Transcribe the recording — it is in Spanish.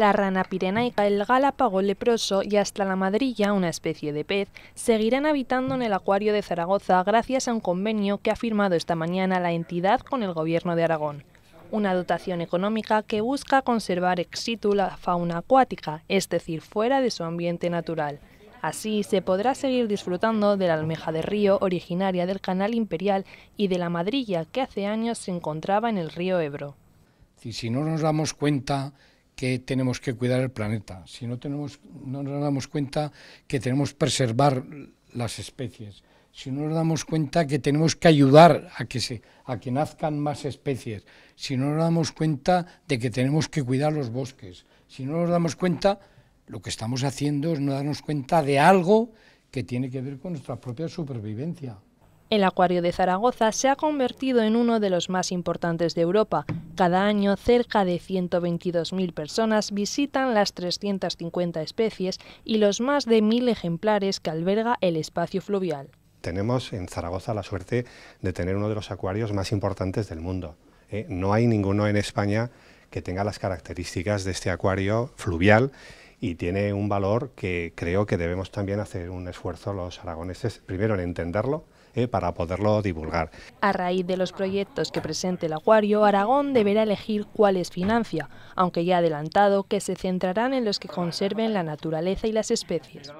la rana pirenaica, el galápago leproso y hasta la madrilla, una especie de pez, seguirán habitando en el acuario de Zaragoza gracias a un convenio que ha firmado esta mañana la entidad con el Gobierno de Aragón una dotación económica que busca conservar ex la fauna acuática, es decir, fuera de su ambiente natural. Así se podrá seguir disfrutando de la almeja de río originaria del Canal Imperial y de la madrilla que hace años se encontraba en el río Ebro. si no nos damos cuenta que tenemos que cuidar el planeta, si no, tenemos, no nos damos cuenta que tenemos que preservar las especies, si no nos damos cuenta que tenemos que ayudar a que, se, a que nazcan más especies, si no nos damos cuenta de que tenemos que cuidar los bosques, si no nos damos cuenta, lo que estamos haciendo es no darnos cuenta de algo que tiene que ver con nuestra propia supervivencia. El Acuario de Zaragoza se ha convertido en uno de los más importantes de Europa. Cada año, cerca de 122.000 personas visitan las 350 especies y los más de 1.000 ejemplares que alberga el espacio fluvial. Tenemos en Zaragoza la suerte de tener uno de los acuarios más importantes del mundo. ¿eh? no hay ninguno en España que tenga las características de este acuario fluvial y tiene un valor que creo que debemos también hacer un esfuerzo los aragoneses, primero en entenderlo, eh, para poderlo divulgar. A raíz de los proyectos que presente el acuario, Aragón deberá elegir cuáles financia, aunque ya adelantado que se centrarán en los que conserven la naturaleza y las especies.